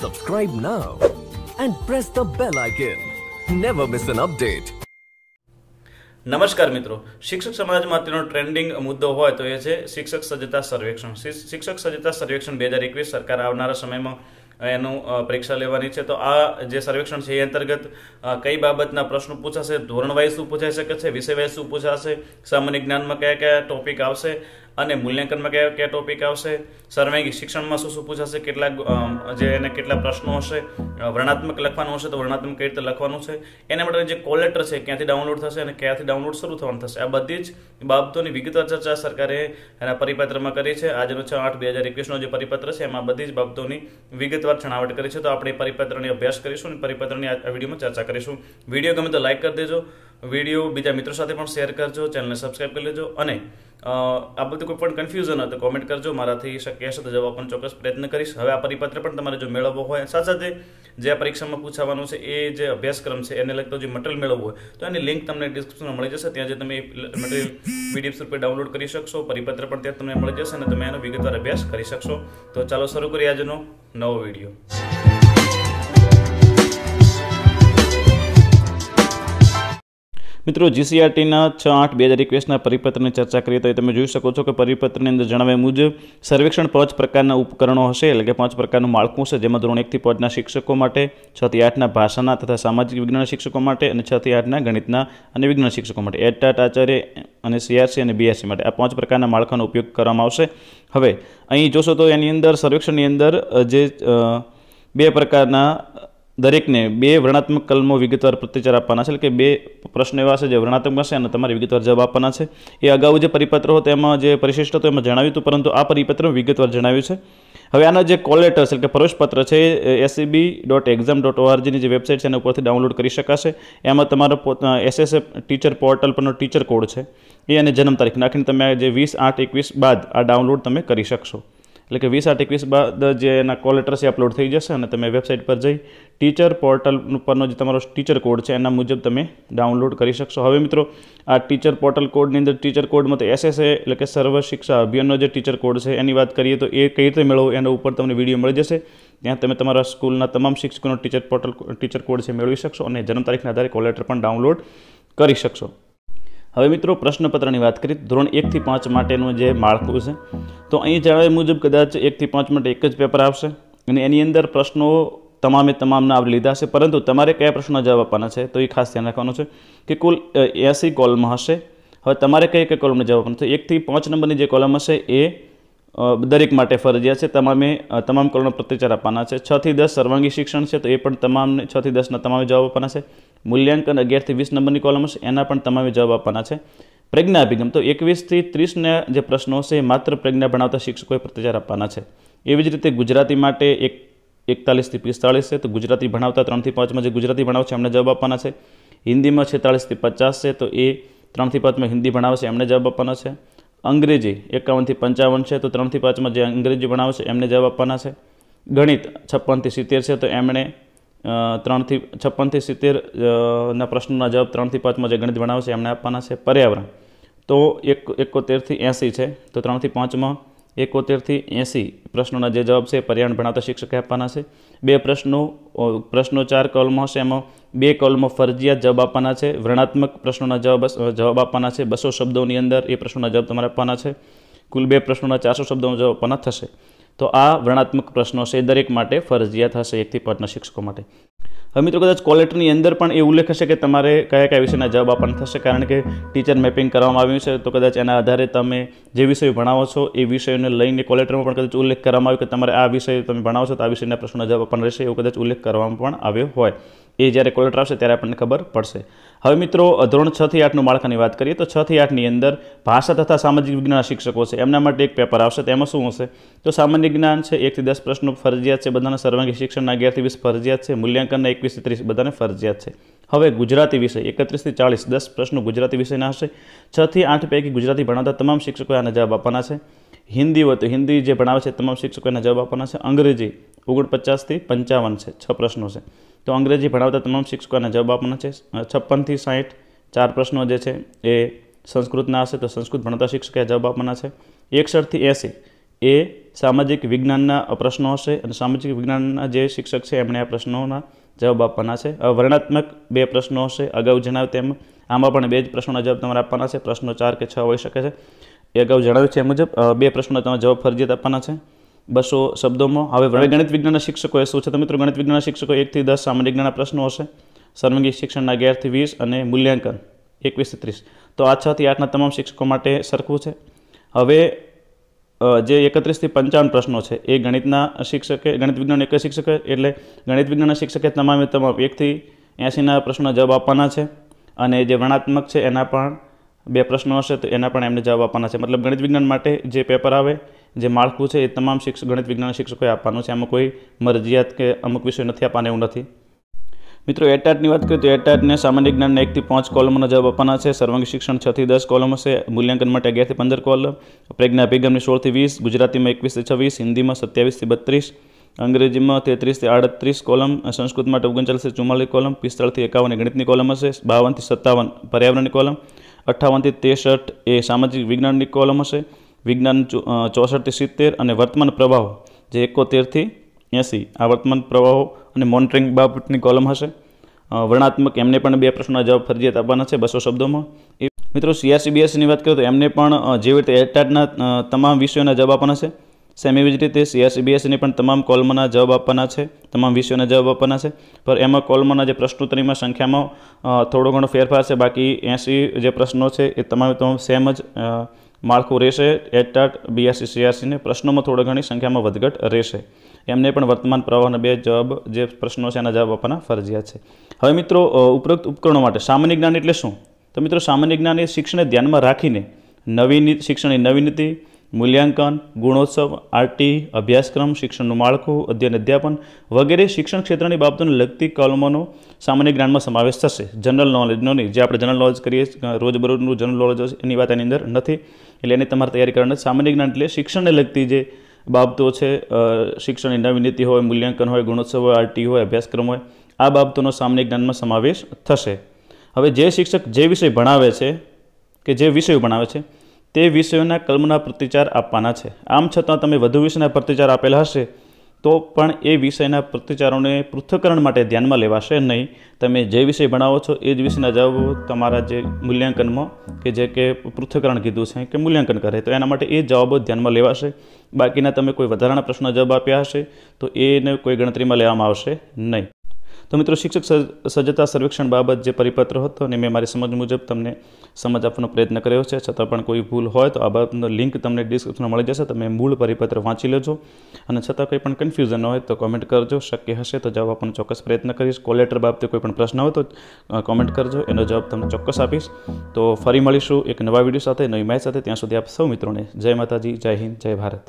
Subscribe now and press the bell icon. Never miss an update. નમસ્કાર મિત્રો શિક્ષક સમાજમાં તેનો ટ્રેન્ડિંગ મુદ્દો હોય તો એ છે શિક્ષક સજ્જતા સર્વેક્ષણ શિક્ષક સજ્જતા સર્વેક્ષણ બે હજાર એકવીસ સરકાર આવનારા સમયમાં એનું પરીક્ષા લેવાની છે તો આ જે સર્વેક્ષણ છે એ અંતર્ગત કઈ બાબતના પ્રશ્નો પૂછાશે ધોરણ વાઇઝ શું પૂછાઈ શકે છે વિષય વાઇઝ શું પૂછાશે સામાન્ય જ્ઞાનમાં કયા કયા ટોપિક આવશે અને મૂલ્યાંકનમાં કયા કયા ટોપિક આવશે સર્વાંગી શિક્ષણમાં શું શું પૂછાશે કેટલા જે એને કેટલા પ્રશ્નો હશે વર્ણાત્મક લખવાનું હશે તો વર્ણાત્મક કઈ રીતે લખવાનું છે એના માટે જે કોલેટર છે ક્યાંથી ડાઉનલોડ થશે અને ક્યાંથી ડાઉનલોડ શરૂ થવાનું થશે આ બધી જ બાબતોની વિગતવાર ચર્ચા સરકારે એના પરિપત્રમાં કરી છે આજનો છ આઠ બે હજાર એકવીસનો જે પરિપત્ર છે એમાં બધી જ બાબતોની વિગતવાર છણાવટ કરી છે તો આપણે પરિપત્રની અભ્યાસ કરીશું અને પરિપત્રની આ વિડીયોમાં ચર્ચા કરીશું વિડીયો ગમે તો લાઇક કરી દેજો વિડીયો બીજા મિત્રો સાથે પણ શેર કરજો ચેનલને સબસ્ક્રાઈબ કરી લેજો અને આ બધું કોઈ પણ કન્ફ્યુઝન હોય તો કોમેન્ટ કરજો મારાથી શક્ય હશે તો જવાબ પણ ચોક્કસ પ્રયત્ન કરીશ હવે આ પરિપત્ર પણ તમારે જો મેળવવો હોય સાથે સાથે જે આ પરીક્ષામાં પૂછાવાનું છે એ જે અભ્યાસક્રમ છે એને લગતો જે મટીરિયલ મેળવવું હોય તો એની લિંક તમને ડિસ્ક્રિપ્શનમાં મળી જશે ત્યાં જે તમે મટીરિયલ પીડીએફ રૂપે ડાઉનલોડ કરી શકશો પરિપત્ર પણ ત્યાં તમને મળી જશે અને તમે એનો વિગતવાર અભ્યાસ કરી શકશો તો ચાલો શરૂ કરીએ આજનો નવો વિડીયો મિત્રો જીસીઆરટીના છ આઠ બે હજાર એકવીસના પરિપત્રની ચર્ચા કરીએ તો તમે જોઈ શકો છો કે પરિપત્રની અંદર જણાવ્યા મુજબ સર્વેક્ષણ પાંચ પ્રકારના ઉપકરણો હશે એટલે કે પાંચ પ્રકારનું માળખું છે જેમાં ધોરણ એકથી પાંચના શિક્ષકો માટે છથી આઠના ભાષાના તથા સામાજિક વિજ્ઞાન શિક્ષકો માટે અને છથી આઠના ગણિતના અને વિજ્ઞાન શિક્ષકો માટે એટાટ આચાર્ય અને સીઆરસી અને બીઆરસી માટે આ પાંચ પ્રકારના માળખાનો ઉપયોગ કરવામાં આવશે હવે અહીં જોશો તો એની અંદર સર્વેક્ષણની અંદર જે બે પ્રકારના દરેકને બે વર્ણાત્મક કલમો વિગતવાર પ્રત્યુત્તર આપવાના છે એટલે કે બે પ્રશ્ન એવા છે જે વર્ણાત્મક હશે અને તમારે વિગતવાર જવાબ આપવાના છે એ અગાઉ જે પરિપત્ર હતો એમાં જે પરિશિષ્ટ હતો એમાં જણાવ્યું હતું પરંતુ આ પરિપત્ર વિગતવાર જણાવ્યું છે હવે આના જે કોલ છે એટલે કે પ્રવેશપત્ર છે એસીબી ડોટ એક્ઝામ ડોટ ઓઆરજીની જે વેબસાઇટ છે એના ઉપરથી ડાઉનલોડ કરી શકાશે એમાં તમારો એસએસએફ ટીચર પોર્ટલ પરનો ટીચર કોડ છે એ અને જન્મ તારીખ નાખીને તમે જે વીસ આઠ એકવીસ બાદ આ ડાઉનલોડ તમે કરી શકશો એટલે કે વીસ આઠ એકવીસ બાદ જે એના કોલેટર્સ એ અપલોડ થઈ જશે અને તમે વેબસાઇટ પર જઈ ટીચર પોર્ટલ પરનો જે તમારો ટીચર કોડ છે એના મુજબ તમે ડાઉનલોડ કરી શકશો હવે મિત્રો આ ટીચર પોર્ટલ કોડની અંદર ટીચર કોડમાં તો એસએસએ એટલે કે સર્વ શિક્ષા અભિયાનનો જે ટીચર કોડ છે એની વાત કરીએ તો એ કઈ રીતે મેળવો એના ઉપર તમને વિડીયો મળી જશે ત્યાં તમે તમારા સ્કૂલના તમામ શિક્ષકોનો ટીચર પોર્ટલ ટીચર કોડ છે મેળવી શકશો અને જન્મ તારીખના આધારે કોલેટર પણ ડાઉનલોડ કરી શકશો હવે મિત્રો પ્રશ્નપત્રની વાત કરી ધોરણ એકથી પાંચ માટેનું જે માળખું છે તો અહીં જણાવ્યા મુજબ કદાચ એકથી પાંચ મિનિટ એક જ પેપર આવશે અને એની અંદર પ્રશ્નો તમામે તમામના આવરી લીધા છે પરંતુ તમારે કયા પ્રશ્નો જવાબ આપવાના છે તો એ ખાસ ધ્યાન રાખવાનું છે કે કુલ એસી કોલમ હશે હવે તમારે કઈ કઈ કોલમનો જવાબ આપવાનો છે એકથી પાંચ નંબરની જે કોલમ હશે એ દરેક માટે ફરજિયાત છે તમામે તમામ કોલમનો પ્રત્યુત્તર આપવાના છે છથી દસ સર્વાંગી શિક્ષણ છે તો એ પણ તમામને છથી દસના તમામે જવાબ આપવાના છે મૂલ્યાંકન અગિયારથી વીસ નંબરની કોલમ હશે એના પણ તમામે જવાબ આપવાના છે પ્રજ્ઞા અભિગમ તો એકવીસથી ત્રીસના જે પ્રશ્નો છે એ માત્ર પ્રજ્ઞા ભણાવતા શિક્ષકોએ પ્રતિચાર આપવાના છે એવી જ રીતે ગુજરાતી માટે એક એકતાલીસથી પિસ્તાળીસ છે તો ગુજરાતી ભણાવતા ત્રણથી પાંચમાં જે ગુજરાતી ભણાવશે એમને જવાબ આપવાના છે હિન્દીમાં છેતાળીસથી પચાસ છે તો એ ત્રણથી પાંચમાં હિન્દી ભણાવશે એમને જવાબ આપવાના છે અંગ્રેજી એકાવનથી પંચાવન છે તો ત્રણથી પાંચમાં જે અંગ્રેજી ભણાવશે એમને જવાબ આપવાના છે ગણિત છપ્પનથી સિત્તેર છે તો એમણે ત્રણથી છપ્પનથી સિત્તેરના પ્રશ્નોના જવાબ ત્રણથી પાંચમાં જે ગણિત ભણાવશે એમને આપવાના છે પર્યાવરણ તો એક એકોતેરથી એંસી છે તો ત્રણથી પાંચમાં એકોતેરથી એંસી પ્રશ્નોના જે જવાબ છે પર્યાવરણ ભણાવતા શિક્ષકે આપવાના છે બે પ્રશ્નો પ્રશ્નો ચાર કોલમાં હશે એમાં બે કોલમાં ફરજિયાત જવાબ આપવાના છે વર્ણાત્મક પ્રશ્નોના જવાબ જવાબ આપવાના છે બસો શબ્દોની અંદર એ પ્રશ્નોના જવાબ તમારે આપવાના છે કુલ બે પ્રશ્નોના ચારસો શબ્દોનો જવાબ આપવાના થશે તો આ વર્ણાત્મક પ્રશ્નો છે દરેક માટે ફરજિયાત હશે એકથી પાંચના શિક્ષકો માટે હવે મિત્રો કદાચ કોલેટરની અંદર પણ એ ઉલ્લેખ હશે કે તમારે કયા કયા વિષયના જવાબ આપવાના થશે કારણ કે ટીચર મેપિંગ કરવામાં આવ્યું છે તો કદાચ એના આધારે તમે જે વિષય ભણાવો છો એ વિષયોને લઈને કોલેટરમાં પણ કદાચ ઉલ્લેખ કરવામાં આવ્યો કે તમારે આ વિષય તમે ભણાવો છો તો આ વિષયના પ્રશ્નોના જવાબ આપવાના રહેશે એવો કદાચ ઉલ્લેખ કરવામાં પણ આવ્યો હોય એ જ્યારે કોલેટર આવશે ત્યારે આપણને ખબર પડશે હવે મિત્રો ધોરણ છ થી આઠનું માળખાની વાત કરીએ તો છ થી આઠની અંદર ભાષા તથા સામાજિક વિજ્ઞાન શિક્ષકો છે એમના માટે એક પેપર આવશે તેમાં શું હશે તો સામાન્ય જ્ઞાન છે એકથી દસ પ્રશ્નો ફરજિયાત છે બધાના સર્વાંગી શિક્ષણના અગિયારથી વીસ ફરજિયાત છે મૂલ્યાંકનના એકવીસથી ત્રીસ બધાને ફરજિયાત છે હવે ગુજરાતી વિષય એકત્રીસથી ચાલીસ દસ પ્રશ્નો ગુજરાતી વિષયના હશે છથી આઠ પૈકી ગુજરાતી ભણાવતા તમામ શિક્ષકોએ આના જવાબ આપવાના છે હિન્દી હોય તો હિન્દી જે ભણાવે છે તમામ શિક્ષકોના જવાબ આપવાના છે અંગ્રેજી ઓગણપચાસથી પંચાવન છે છ પ્રશ્નો છે તો અંગ્રેજી ભણાવતા તમામ શિક્ષકોને જવાબ આપવાના છે છપ્પનથી સાહીઠ ચાર પ્રશ્નો જે છે એ સંસ્કૃતના હશે તો સંસ્કૃત ભણાવતા શિક્ષકે જવાબ આપવાના છે એકસઠથી એંસી એ સામાજિક વિજ્ઞાનના પ્રશ્નો હશે અને સામાજિક વિજ્ઞાનના જે શિક્ષક છે એમણે આ પ્રશ્નોના જવાબ આપવાના છે વર્ણાત્મક બે પ્રશ્નો હશે અગાઉ જણાવ્યું તેમ આમાં પણ બે જ પ્રશ્નોના જવાબ તમારે આપવાના છે પ્રશ્નો ચાર કે છ હોઈ શકે છે એ અગાઉ જણાવ્યું છે એ મુજબ બે પ્રશ્નો તમારે જવાબ ફરજિયાત આપવાના છે બસો શબ્દોમાં હવે હવે ગણિત વિજ્ઞાનના શિક્ષકોએ શું છે મિત્રો ગણિત વિજ્ઞાનના શિક્ષકો એકથી દસ સામાન્ય જ્ઞાનના પ્રશ્નો હશે સર્વાંગી શિક્ષણના અગિયારથી વીસ અને મૂલ્યાંકન એકવીસથી ત્રીસ તો આ છથી આઠના તમામ શિક્ષકો માટે સરખું છે હવે જે એકત્રીસથી પંચાવન પ્રશ્નો છે એ ગણિતના શિક્ષકે ગણિત વિજ્ઞાન એક શિક્ષકે એટલે ગણિત વિજ્ઞાનના શિક્ષકે તમામે તમામ એકથી એંશીના પ્રશ્નો જવાબ આપવાના છે અને જે વર્ણાત્મક છે એના પણ બે પ્રશ્નો હશે તો એના પણ એમને જવાબ આપવાના છે મતલબ ગણિત વિજ્ઞાન માટે જે પેપર આવે જે માળખું છે એ તમામ શિક્ષક ગણિત વિજ્ઞાન શિક્ષકોએ આપવાનું છે આમાં કોઈ મરજિયાત કે અમુક વિષય નથી આપવાના એવું નથી મિત્રો એટાટની વાત કરીએ તો એટાટને સામાન્ય જ્ઞાનના એકથી પાંચ કોલમના જવાબ આપવાના છે સર્વાંગી શિક્ષણ છથી દસ કોલમ હશે મૂલ્યાંકન માટે અગિયારથી પંદર કોલમ પ્રજ્ઞા અભિગમની સોળથી વીસ ગુજરાતીમાં એકવીસથી છવ્વીસ હિન્દીમાં સત્યાવીસથી બત્રીસ અંગ્રેજીમાં તેત્રીસથી આડત્રીસ કોલમ સંસ્કૃત માટે ઓગણચાલીસથી ચુમ્માલીસ કોલમ પિસ્તાળીસથી એકાવન ગણિતની કોલમ હશે બાવનથી સત્તાવન પર્યાવરણની કોલમ અઠ્ઠાવનથી ત્રેસઠ એ સામાજિક વિજ્ઞાનની કોલમ હશે વિજ્ઞાન ચોસઠથી સિત્તેર અને વર્તમાન પ્રવાહો જે એકોતેરથી એંસી આ વર્તમાન પ્રવાહો અને મોનિટરિંગ બાબતની કોલમ હશે વર્ણાત્મક એમને પણ બે પ્રશ્નના જવાબ ફરજિયાત આપવાના છે બસો શબ્દોમાં એ મિત્રો સીઆરસી બીએસસીની વાત કરું તો એમને પણ જેવી રીતે એટાટના તમામ વિષયોના જવાબ આપવાના છે સેમ એવી જ રીતે સીઆરસી બીએસસીની પણ તમામ કોલમના જવાબ આપવાના છે તમામ વિષયોના જવાબ આપવાના છે પર એમાં કોલમના જે પ્રશ્નોત્તરીમાં સંખ્યામાં થોડો ઘણો ફેરફાર છે બાકી એંસી જે પ્રશ્નો છે એ તમામ તમામ સેમ જ માળખું રહેશે એટાટ બીએસસી સીઆરસીને પ્રશ્નોમાં થોડા ઘણી સંખ્યામાં વધઘટ રહેશે એમને પણ વર્તમાન પ્રવાહના બે જવાબ જે પ્રશ્નો છે એના જવાબ આપવાના ફરજિયાત છે હવે મિત્રો ઉપરોક્ત ઉપકરણો માટે સામાન્ય જ્ઞાન એટલે શું તો મિત્રો સામાન્ય જ્ઞાન એ શિક્ષણને ધ્યાનમાં રાખીને નવી શિક્ષણની નવી નીતિ મૂલ્યાંકન ગુણોત્સવ આરટી અભ્યાસક્રમ શિક્ષણનું માળખું અધ્યયન અધ્યાપન વગેરે શિક્ષણ ક્ષેત્રની બાબતોને લગતી કલમોનો સામાન્ય જ્ઞાનમાં સમાવેશ થશે જનરલ નોલેજનો નહીં જે આપણે જનરલ નોલેજ કરીએ રોજબરોજનું જનરલ નોલેજ એની વાત એની અંદર નથી એટલે એની તમારે તૈયારી કરવાની સામાન્ય જ્ઞાન એટલે શિક્ષણને લગતી જે બાબતો છે શિક્ષણની નવી નીતિ હોય મૂલ્યાંકન હોય ગુણોત્સવ હોય આરટી હોય અભ્યાસક્રમ હોય આ બાબતોનો સામાન્ય જ્ઞાનમાં સમાવેશ થશે હવે જે શિક્ષક જે વિષય ભણાવે છે કે જે વિષયો ભણાવે છે તે વિષયોના કલમના પ્રતિચાર આપવાના છે આમ છતાં તમે વધુ વિષયના પ્રતિચાર આપેલા હશે તો પણ એ વિષયના પ્રતિચારોને પૃથ્થકરણ માટે ધ્યાનમાં લેવાશે નહીં તમે જે વિષય ભણાવો છો એ જ વિષયના જવાબો તમારા જે મૂલ્યાંકનમાં કે જે કે પૃથ્થકરણ કીધું છે કે મૂલ્યાંકન કરે તો એના માટે એ જવાબો ધ્યાનમાં લેવાશે બાકીના તમે કોઈ વધારાના પ્રશ્નના જવાબ આપ્યા હશે તો એને કોઈ ગણતરીમાં લેવામાં આવશે નહીં તો મિત્રો શિક્ષક સજ્જતા સર્વેક્ષણ બાબત જે પરિપત્ર હતો અને મેં મારી સમજ મુજબ તમને સમજ આપવાનો પ્રયત્ન કર્યો છે છતાં પણ કોઈ ભૂલ હોય તો આ બાબતનો લિંક તમને ડિસ્ક્રિપ્શનમાં મળી જશે તમે મૂળ પરિપત્ર વાંચી લેજો અને છતાં કંઈ પણ કન્ફ્યુઝન હોય તો કોમેન્ટ કરજો શક્ય હશે તો જવાબ આપવાનો ચોક્કસ પ્રયત્ન કરીશ કોલેટર બાબતે કોઈ પણ પ્રશ્ન હોય તો કોમેન્ટ કરજો એનો જવાબ તમને ચોક્કસ આપીશ તો ફરી મળીશું એક નવા વિડીયો સાથે નવી મેચ સાથે ત્યાં સુધી આપ સૌ મિત્રોને જય માતાજી જય હિન્દ જય ભારત